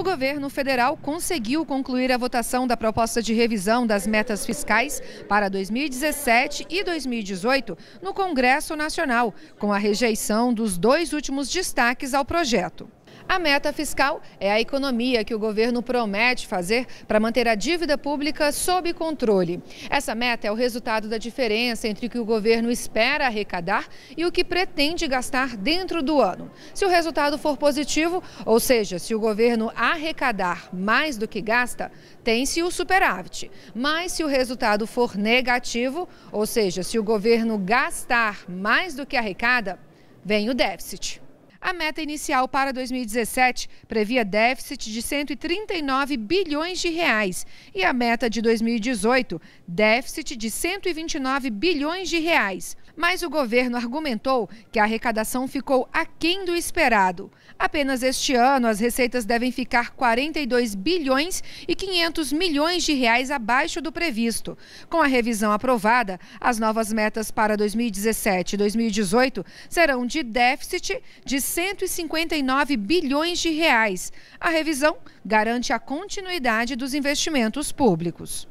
O governo federal conseguiu concluir a votação da proposta de revisão das metas fiscais para 2017 e 2018 no Congresso Nacional, com a rejeição dos dois últimos destaques ao projeto. A meta fiscal é a economia que o governo promete fazer para manter a dívida pública sob controle. Essa meta é o resultado da diferença entre o que o governo espera arrecadar e o que pretende gastar dentro do ano. Se o resultado for positivo, ou seja, se o governo arrecadar mais do que gasta, tem-se o superávit. Mas se o resultado for negativo, ou seja, se o governo gastar mais do que arrecada, vem o déficit. A meta inicial para 2017 previa déficit de 139 bilhões de reais e a meta de 2018, déficit de 129 bilhões de reais mas o governo argumentou que a arrecadação ficou aquém do esperado. Apenas este ano, as receitas devem ficar 42 bilhões e 500 milhões de reais abaixo do previsto. Com a revisão aprovada, as novas metas para 2017 e 2018 serão de déficit de 159 bilhões de reais. A revisão garante a continuidade dos investimentos públicos.